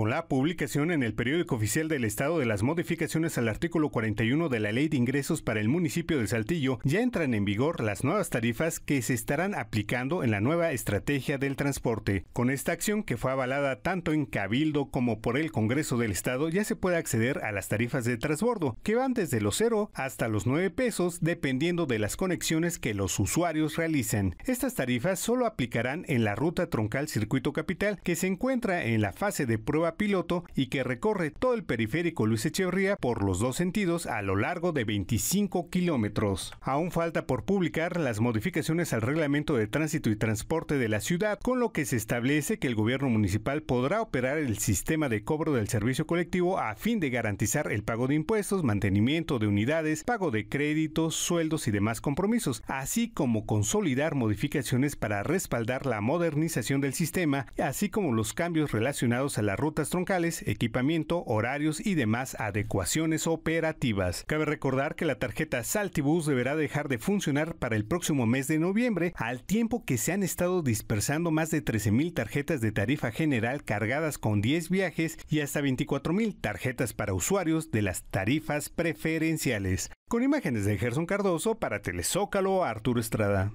con la publicación en el periódico oficial del Estado de las modificaciones al artículo 41 de la Ley de Ingresos para el municipio de Saltillo, ya entran en vigor las nuevas tarifas que se estarán aplicando en la nueva estrategia del transporte. Con esta acción, que fue avalada tanto en Cabildo como por el Congreso del Estado, ya se puede acceder a las tarifas de transbordo, que van desde los 0 hasta los 9 pesos, dependiendo de las conexiones que los usuarios realicen. Estas tarifas solo aplicarán en la ruta troncal Circuito Capital, que se encuentra en la fase de prueba piloto y que recorre todo el periférico Luis Echeverría por los dos sentidos a lo largo de 25 kilómetros. Aún falta por publicar las modificaciones al reglamento de tránsito y transporte de la ciudad, con lo que se establece que el gobierno municipal podrá operar el sistema de cobro del servicio colectivo a fin de garantizar el pago de impuestos, mantenimiento de unidades, pago de créditos, sueldos y demás compromisos, así como consolidar modificaciones para respaldar la modernización del sistema, así como los cambios relacionados a la ruta troncales, equipamiento, horarios y demás adecuaciones operativas. Cabe recordar que la tarjeta Saltibus deberá dejar de funcionar para el próximo mes de noviembre, al tiempo que se han estado dispersando más de 13.000 tarjetas de tarifa general cargadas con 10 viajes y hasta 24.000 tarjetas para usuarios de las tarifas preferenciales. Con imágenes de Gerson Cardoso para Telezócalo, Arturo Estrada.